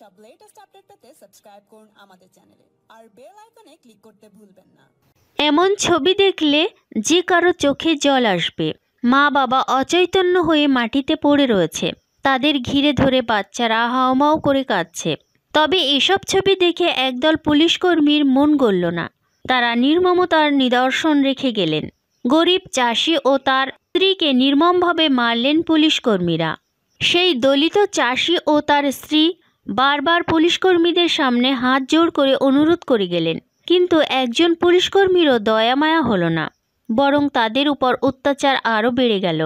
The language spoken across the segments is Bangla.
সব লেটেস্ট আপডেট পেতে সাবস্ক্রাইব করুন আমাদের চ্যানেলে আর বেল আইকনে ক্লিক করতে ভুলবেন না এমন ছবি দেখলে যে কারো চোখে জল আসবে মা বাবা অচৈতন্য হয়ে মাটিতে পড়ে রয়েছে তাদের ঘিরে ধরে বাচ্চারা হাওমাও করে কাঁদছে তবে এসব ছবি দেখে একদল পুলিশ কর্মীর মন গড়ল না তারা নির্মমতার নিদর্শন রেখে গেলেন গরিব চাষি ও তার স্ত্রীকে নির্মমভাবে মারলেন পুলিশ কর্মীরা সেই দলিত চাষি ও তার স্ত্রী বারবার পুলিশকর্মীদের সামনে হাত জোর করে অনুরোধ করে গেলেন কিন্তু একজন পুলিশকর্মীরও দয়ামায়া হল না বরং তাদের উপর অত্যাচার আরও বেড়ে গেল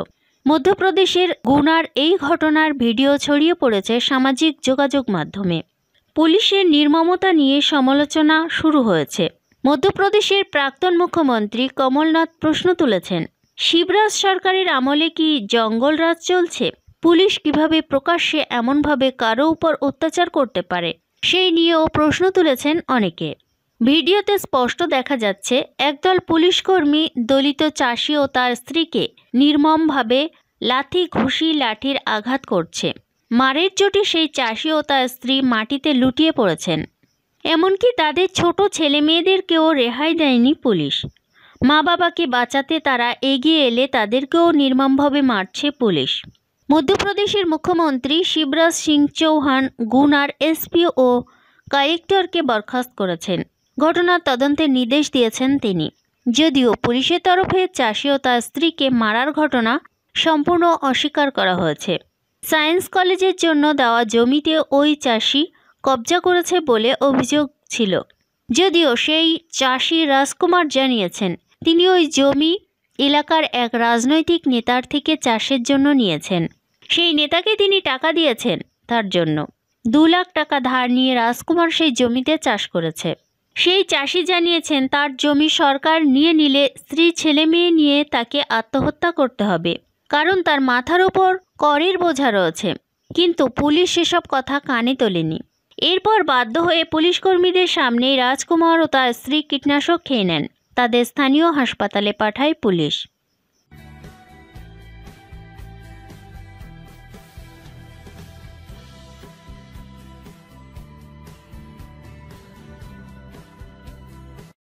মধ্যপ্রদেশের গুনার এই ঘটনার ভিডিও ছড়িয়ে পড়েছে সামাজিক যোগাযোগ মাধ্যমে পুলিশের নির্মমতা নিয়ে সমালোচনা শুরু হয়েছে মধ্যপ্রদেশের প্রাক্তন মুখ্যমন্ত্রী কমলনাথ প্রশ্ন তুলেছেন শিবরাজ সরকারের আমলে কি জঙ্গলরাজ চলছে পুলিশ কিভাবে প্রকাশ্যে এমনভাবে কারো উপর অত্যাচার করতে পারে সেই নিয়েও প্রশ্ন তুলেছেন অনেকে ভিডিওতে স্পষ্ট দেখা যাচ্ছে একদল পুলিশকর্মী দলিত চাষি ও তার স্ত্রীকে নির্মমভাবে লাথি ঘুষি লাঠির আঘাত করছে মারের চোটে সেই চাষি ও তার স্ত্রী মাটিতে লুটিয়ে পড়েছেন এমনকি তাদের ছোট ছেলে মেয়েদেরকেও রেহাই দেয়নি পুলিশ মা বাবাকে বাঁচাতে তারা এগিয়ে এলে তাদেরকেও নির্মমভাবে মারছে পুলিশ মধ্যপ্রদেশের মুখ্যমন্ত্রী শিবরাজ সিং চৌহান গুনার এসপি ও কালেক্টরকে বরখাস্ত করেছেন ঘটনার তদন্তের নির্দেশ দিয়েছেন তিনি যদিও পুলিশের তরফে চাষি ও তার স্ত্রীকে মারার ঘটনা সম্পূর্ণ অস্বীকার করা হয়েছে সায়েন্স কলেজের জন্য দেওয়া জমিতে ওই চাষি কবজা করেছে বলে অভিযোগ ছিল যদিও সেই চাষি রাজকুমার জানিয়েছেন তিনি ওই জমি এলাকার এক রাজনৈতিক নেতার থেকে চাষের জন্য নিয়েছেন সেই নেতাকে তিনি টাকা দিয়েছেন তার জন্য দু লাখ টাকা ধার নিয়ে রাজকুমার সেই জমিতে চাষ করেছে সেই চাষি জানিয়েছেন তার জমি সরকার নিয়ে নিলে স্ত্রী ছেলে মেয়ে নিয়ে তাকে আত্মহত্যা করতে হবে কারণ তার মাথার ওপর করের বোঝা রয়েছে কিন্তু পুলিশ সেসব কথা কানে তোলেনি এরপর বাধ্য হয়ে পুলিশ কর্মীদের সামনেই রাজকুমার ও তার স্ত্রী কীটনাশক খেয়ে নেন তাদের স্থানীয় হাসপাতালে পাঠায় পুলিশ